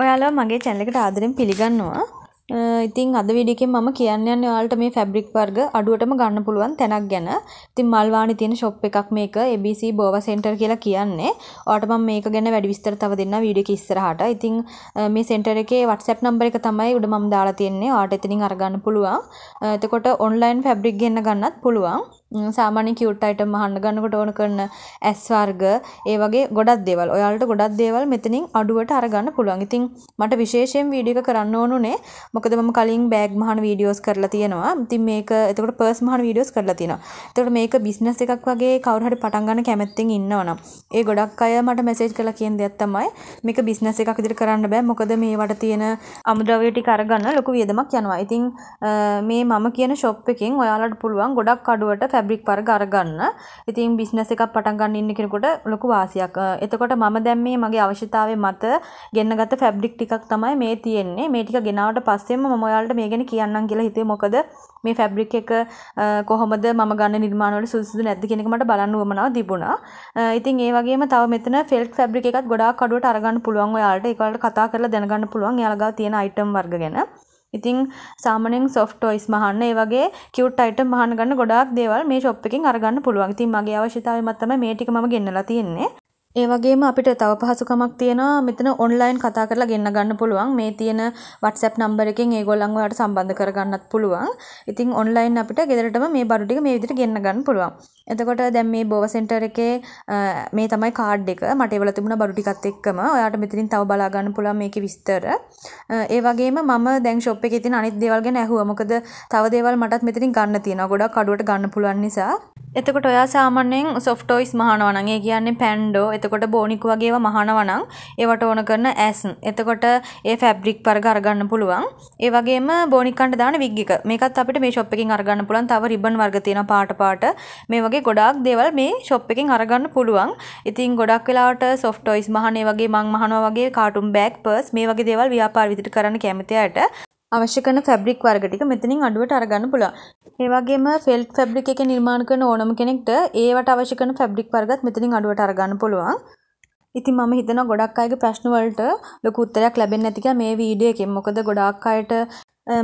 ඔයාලා මගේ චැනලකට ආදරෙන් පිළිගන්නවා ඉතින් අද විඩිකෙන් මම කියන්න යන්න ඔයාලට මේ ෆැබ්‍රික් වර්ග අඩුවටම ගන්න පුළුවන් තැනක් ගැන. ඉතින් මල්වානි තියෙන ෂොප් එකක් මේක ABC බෝවා සෙන්ටර් කියලා කියන්නේ. ඔයාලට මම මේක ගැන වැඩි විස්තර තව දෙන්නම් වීඩියෝ එක ඉස්සරහට. ඉතින් මේ සෙන්ටර් එකේ WhatsApp නම්බර එක තමයි උඩ මම දාලා තියෙන්නේ. ඔයාලට එතනින් අරගන්න පුළුවන්. එතකොට ඔන්ලයින් ෆැබ්‍රික් ගෙන්න ගන්නත් පුළුවන්. සාමාන්‍ය කියුට් අයිටම් අහන්න ගන්නකොට ඕන කරන ඇස් වර්ග ඒ වගේ ගොඩක් දේවල්. ඔයාලට ගොඩක් දේවල් මෙතනින් අඩුවට අරගන්න පුළුවන්. ඉතින් මට විශේෂයෙන් වීඩියෝ එක කරන්න ඕනුනේ. මොකද මම කලින් බෑග් මහන වීඩියෝස් කරලා තියෙනවා. ඉතින් මේක එතකොට පර්ස් මහන වීඩියෝස් කරලා තියෙනවා. එතකොට මේක බිස්නස් එකක් වගේ කවුරු හරි පටන් ගන්න කැමැත්තෙන් ඉන්නවනම් ඒ ගොඩක් අය මට මෙසේජ් කරලා කියන දෙයක් තමයි මේක බිස්නස් එකක් විදිහට කරන්න බෑ. මොකද මේවට තියෙන අමුද්‍රව්‍ය ටික අරගන්න ලොකු වියදමක් යනවා. ඉතින් මේ මම කියන ෂොප් එකෙන් ඔයාලට පුළුවන් ගොඩක් අඩුවට ෆැබ්‍රික් වර්ග අරගන්න. ඉතින් බිස්නස් එකක් පටන් ගන්න ඉන්න කෙනෙකුට ලොකු වාසියක්. එතකොට මම දැන් මේ මගේ අවශ්‍යතාවය මත ගෙන්නගත්ත ෆැබ්‍රික් ටිකක් තමයි මේ තියෙන්නේ. මේ ටික ගෙනාවට පස්සෙම මම ඔයාලට මේ ගැන කියන්නම් කියලා හිතුවේ. මොකද මේ ෆැබ්‍රික් එක කොහොමද මම ගන්න නිර්මාණවල සුදුසුද නැද්ද කියන එක මට බලන්න උවමනාව තිබුණා. ඉතින් ඒ වගේම තව මෙතන ෆෙල්ට් ෆැබ්‍රික් එකත් ගොඩාක් අඩුවට අරගන්න පුළුවන් ඔයාලට. ඒක ඔයාලට කතා කරලා දැනගන්න පුළුවන්. එයාලා ගාව තියෙන අයිටම් වර්ග ගැන. ඉතින් සාමාන්‍යයෙන් සොෆ්ට් ටොයිස් මහන්න ඒ වගේ කියුට් අයිටම් මහන්න ගන්න ගොඩාක් දේවල් මේ ෂොප් එකෙන් අරගන්න පුළුවන්. ඉතින් මගේ අවශ්‍යතාවය මත තමයි මේ ටික මම ගෙන්නලා තියෙන්නේ. ඒ වගේම අපිට තව පහසුකමක් තියෙනවා මෙතන ඔන්ලයින් කතා කරලා ගෙන්න ගන්න පුළුවන් මේ තියෙන WhatsApp නම්බර එකෙන් ඒගොල්ලන් ඔයාලට සම්බන්ධ කරගන්නත් පුළුවන්. ඉතින් ඔන්ලයින් අපිට ගෙදරටම මේ බඩු ටික මේ විදිහට ගෙන්න ගන්න පුළුවන්. එතකොට දැන් මේ බෝව සෙන්ටර් එකේ මේ තමයි කාඩ් එක. මට ඒවල තිබුණ බඩු ටිකත් එක්කම ඔයාලට මෙතනින් තව බලා ගන්න පුළුවන් මේකේ විස්තර. ඒ වගේම මම දැන් ෂොප් එකේ තියෙන අනිත් දේවල් ගැන ඇහුවා. මොකද තව දේවල් මටත් මෙතනින් ගන්න තියෙනවා. ගොඩක් අඩුවට ගන්න පුළුවන් නිසා. එතකොට ඔයා සාමාන්‍යයෙන් සොෆ්ට් ටොයිස් මහනවා නම් ඒ කියන්නේ පැන්ඩෝ එතකොට බෝනික් වගේ ඒවා මහනවා නම් ඒවට ඕන කරන ඇස් එතකොට ඒ ෆැබ්‍රික් වර්ග අරගන්න පුළුවන් ඒ වගේම බෝනික් කන්ට දාන විග් එක මේකත් අපිට මේ ෂොප් එකකින් අරගන්න පුළුවන් තව රිබන් වර්ග තියෙන පාට පාට මේ වගේ ගොඩාක් දේවල් මේ ෂොප් එකකින් අරගන්න පුළුවන් ඉතින් ගොඩක් වෙලාවට සොෆ්ට් ටොයිස් මහන ඒ වගේ මං මහනවා වගේ කාටුම් බෑග් පර්ස් මේ වගේ දේවල් ව්‍යාපාර විදිහට කරන්න කැමති අයට අවශ්‍ය කරන ෆැබ්‍රික් වර්ග ටික මෙතනින් අඩුවට අරගන්න පුළුවන්. ඒ වගේම ෆෙල්ට් ෆැබ්‍රික් එකේ නිර්මාණ කරන ඕනම කෙනෙක්ට ඒවට අවශ්‍ය කරන ෆැබ්‍රික් වර්ගත් මෙතනින් අඩුවට අරගන්න පුළුවන්. ඉතින් මම හිතනවා ගොඩක් අයගේ ප්‍රශ්න වලට ලොකු උත්තරයක් ලැබෙන්නේ නැති කියලා මේ වීඩියෝ එකෙන්. මොකද ගොඩාක් අයට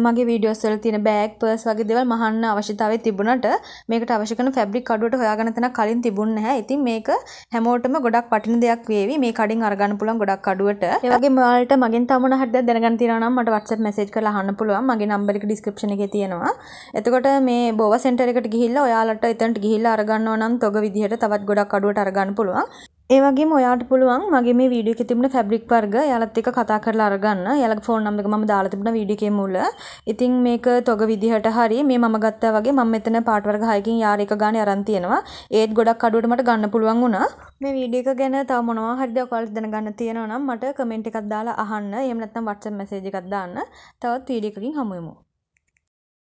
මගේ වීඩියෝස් වල තියෙන බෑග් පර්ස් වගේ දේවල් මහන්න අවශ්‍යතාවය තිබුණට මේකට අවශ්‍ය කරන ෆැබ්‍රික් අඩුවට හොයාගන්න තැන කලින් තිබුණ නැහැ. ඉතින් මේක හැමෝටම ගොඩක් වටින දෙයක් වේවි. මේ කඩින් අරගන්න පුළුවන් ගොඩක් අඩුවට. ඒ වගේම ඔයාලට මගෙන් තව මොන හරි දෙයක් දැනගන්න තියෙනවා නම් මට WhatsApp message කරලා අහන්න පුළුවන්. මගේ නම්බර එක description එකේ තියෙනවා. එතකොට මේ බෝවා සෙන්ටර් එකට ගිහිල්ලා ඔයාලට එතනට ගිහිල්ලා අරගන්නවා නම් තොග විදිහට තවත් ගොඩක් අඩුවට අරගන්න පුළුවන්. ඒවගේ ඔයාට පුළුවන් මගේ මේ වීඩියෝ එකේ තිබුණ ෆැබ්‍රික් වර්ග යාලත් එක්ක කතා කරලා අරගන්න. යාලගේ ෆෝන් නම්බර් එක මම දාලා තිබුණා වීඩියෝ එකේ මුල. ඉතින් මේක තොග විදිහට හරි මේ මම ගත්තා වගේ මම මෙතන පාට වර්ග 6කින් යාර එක ගානේ අරන් තියෙනවා. ඒත් ගොඩක් අඩුවට මට ගන්න පුළුවන් වුණා. මේ වීඩියෝ එක ගැන තව මොනවා හරිද ඔයාලට දැනගන්න තියෙනවා නම් මට කමෙන්ට් එකක් දාලා අහන්න. එහෙම නැත්නම් WhatsApp මැසේජ් එකක් දාන්න. තවත් වීඩියෝ එකකින් හමු වෙමු.